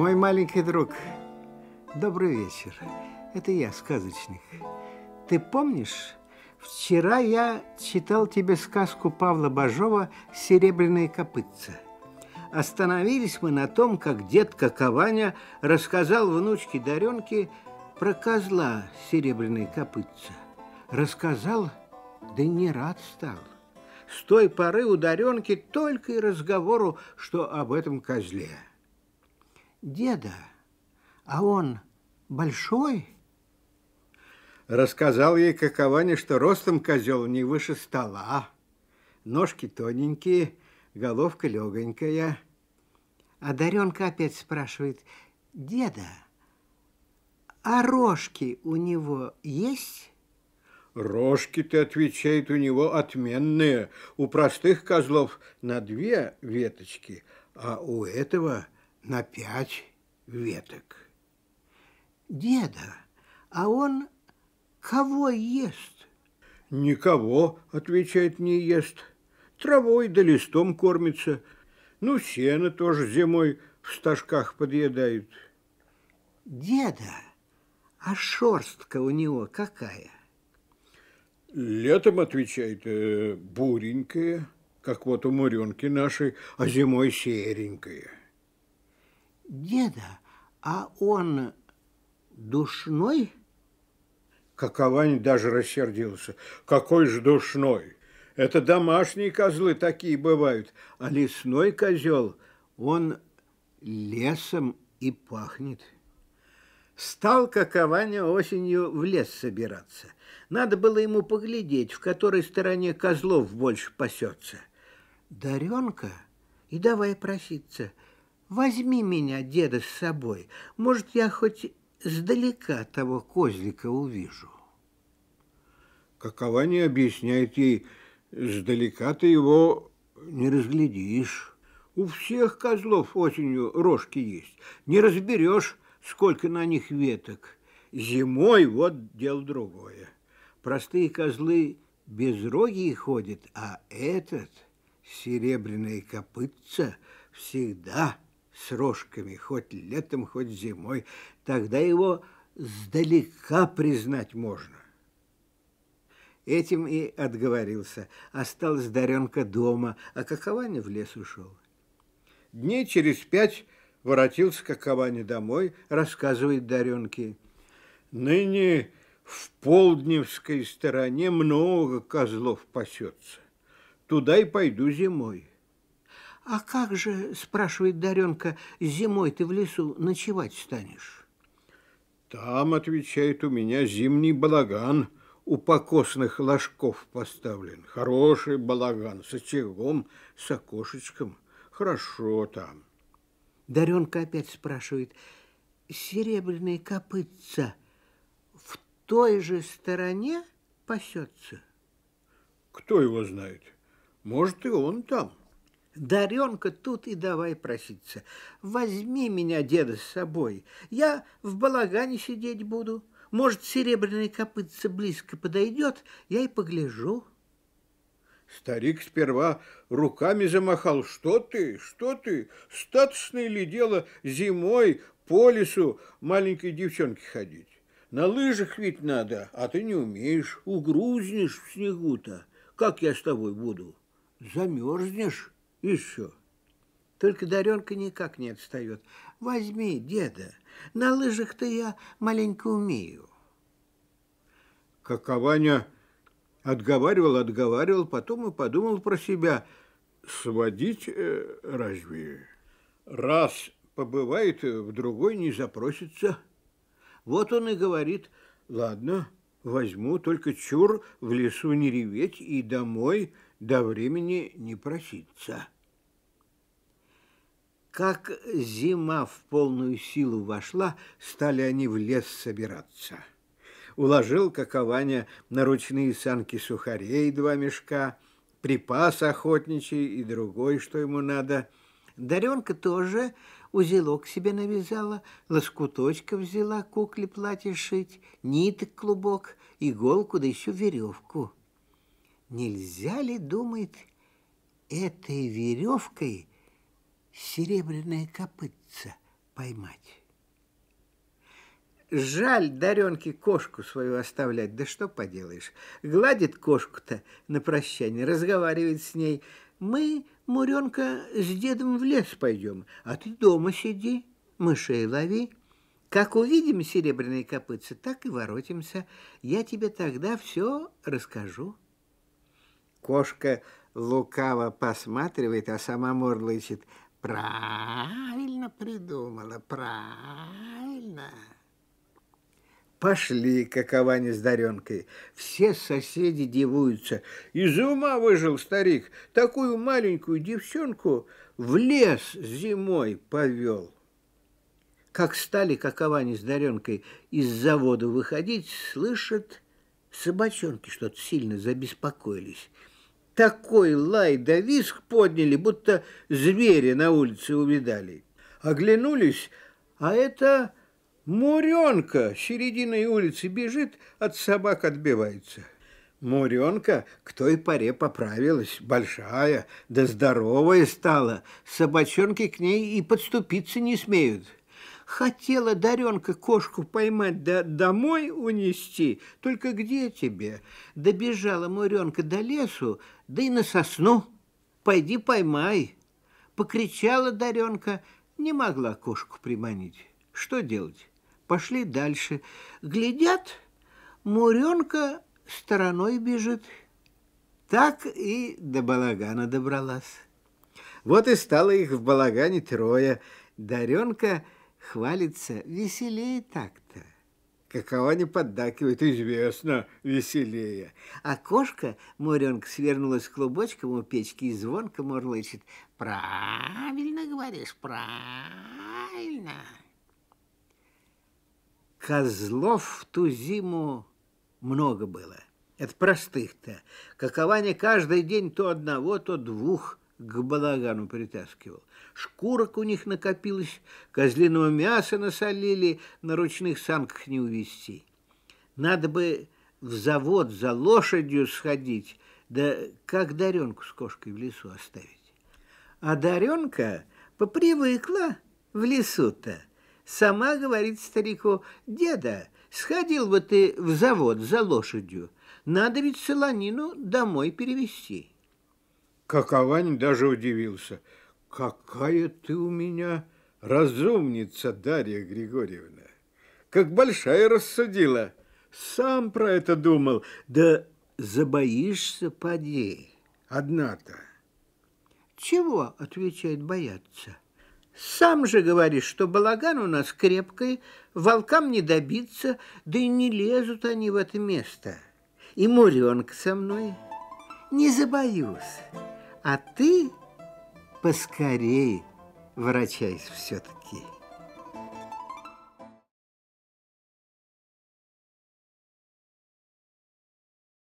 Мой маленький друг, добрый вечер. Это я, сказочник. Ты помнишь, вчера я читал тебе сказку Павла Бажова «Серебряные копытца». Остановились мы на том, как дед Кованя рассказал внучке Даренке про козла серебряные копытца. Рассказал, да не рад стал. С той поры у Даренки только и разговору, что об этом козле деда, а он большой, рассказал ей каковани, что ростом козел не выше стола, ножки тоненькие, головка легонькая. А Даренка опять спрашивает, деда, а рожки у него есть? рожки ты отвечает, у него отменные. У простых козлов на две веточки, а у этого – на пять веток. «Деда, а он кого ест?» «Никого», — отвечает, — «не ест. Травой да листом кормится. Ну, сено тоже зимой в стажках подъедают. «Деда, а шерстка у него какая?» Летом, отвечает, э, буренькая, как вот у муренки нашей, а зимой серенькая деда, а он душной? Какованин даже рассердился. Какой же душной? Это домашние козлы такие бывают, а лесной козел, он лесом и пахнет. Стал Какованя осенью в лес собираться. Надо было ему поглядеть, в которой стороне козлов больше пасется. Даренка и давай проситься – Возьми меня, деда, с собой. Может, я хоть сдалека того козлика увижу. Какова не объясняет ей, сдалека ты его не разглядишь. У всех козлов осенью рожки есть. Не разберешь, сколько на них веток. Зимой вот дело другое. Простые козлы без роги ходят, а этот серебряные копытца всегда с рожками, хоть летом, хоть зимой, тогда его сдалека признать можно. Этим и отговорился. Осталась Даренка дома, а Какованя в лес ушел. Дней через пять воротился Какованя домой, рассказывает Даренке. Ныне в полдневской стороне много козлов пасется. Туда и пойду зимой. «А как же, — спрашивает Даренка, — зимой ты в лесу ночевать станешь?» «Там, — отвечает, — у меня зимний балаган у покосных ложков поставлен. Хороший балаган с очагом, с окошечком. Хорошо там». Даренка опять спрашивает, «Серебряные копытца в той же стороне пасется?» «Кто его знает? Может, и он там». Даренка тут и давай проситься. Возьми меня, деда, с собой. Я в балагане сидеть буду. Может, серебряный копытца близко подойдет, я и погляжу. Старик сперва руками замахал. Что ты, что ты? Статусное ли дело зимой по лесу маленькой девчонке ходить? На лыжах ведь надо, а ты не умеешь. Угрузнешь в снегу-то. Как я с тобой буду? Замерзнешь? еще. Только Даренка никак не отстает. Возьми, деда, на лыжах-то я маленько умею. Как Аваня отговаривал, отговаривал, потом и подумал про себя. Сводить э, разве? Раз побывает, э, в другой не запросится. Вот он и говорит, ладно, возьму, только чур в лесу не реветь и домой до времени не проситься. Как зима в полную силу вошла, стали они в лес собираться. Уложил какованя на ручные санки сухарей два мешка, припас охотничий и другой, что ему надо. Даренка тоже узелок себе навязала, лоскуточка взяла кукле платье шить, ниток клубок, иголку, да еще веревку нельзя ли, думает, этой веревкой серебряное копытце поймать? Жаль Даренке кошку свою оставлять, да что поделаешь. Гладит кошку-то на прощание, разговаривает с ней. Мы, Муренка, с дедом в лес пойдем, а ты дома сиди, мышей лови. Как увидим серебряные копытца, так и воротимся. Я тебе тогда все расскажу. Кошка лукаво посматривает, а сама мурлычет. Правильно придумала, правильно. Пошли, каковани с Даренкой. Все соседи дивуются. Из ума выжил старик. Такую маленькую девчонку в лес зимой повел. Как стали каковани с Даренкой из завода выходить, слышат, собачонки что-то сильно забеспокоились такой лай да визг подняли, будто звери на улице увидали. Оглянулись, а это Муренка серединой улицы бежит, от собак отбивается. Муренка к той паре поправилась, большая, да здоровая стала. Собачонки к ней и подступиться не смеют. Хотела Даренка кошку поймать да домой унести, только где тебе? Добежала Муренка до лесу, да и на сосну. Пойди поймай. Покричала Даренка, не могла кошку приманить. Что делать? Пошли дальше. Глядят, Муренка стороной бежит. Так и до балагана добралась. Вот и стало их в балагане трое. Даренка – Хвалится веселее так-то. Какова не поддакивает, известно, веселее. А кошка, Моренка, свернулась клубочком у печки и звонко мурлычет. Правильно говоришь, правильно. Козлов в ту зиму много было. Это простых-то. Какова не каждый день то одного, то двух к балагану притаскивал. Шкурок у них накопилось, козлиного мяса насолили, на ручных санках не увезти. Надо бы в завод за лошадью сходить, да как Даренку с кошкой в лесу оставить. А Даренка попривыкла в лесу-то. Сама говорит старику, деда, сходил бы ты в завод за лошадью, надо ведь солонину домой перевезти. Каковань даже удивился. «Какая ты у меня разумница, Дарья Григорьевна! Как большая рассудила! Сам про это думал, да забоишься поди, одна-то!» «Чего?» — отвечает бояться. «Сам же говоришь, что балаган у нас крепкий, волкам не добиться, да и не лезут они в это место. И муренка со мной не забоюсь». А ты поскорее врачайся все-таки.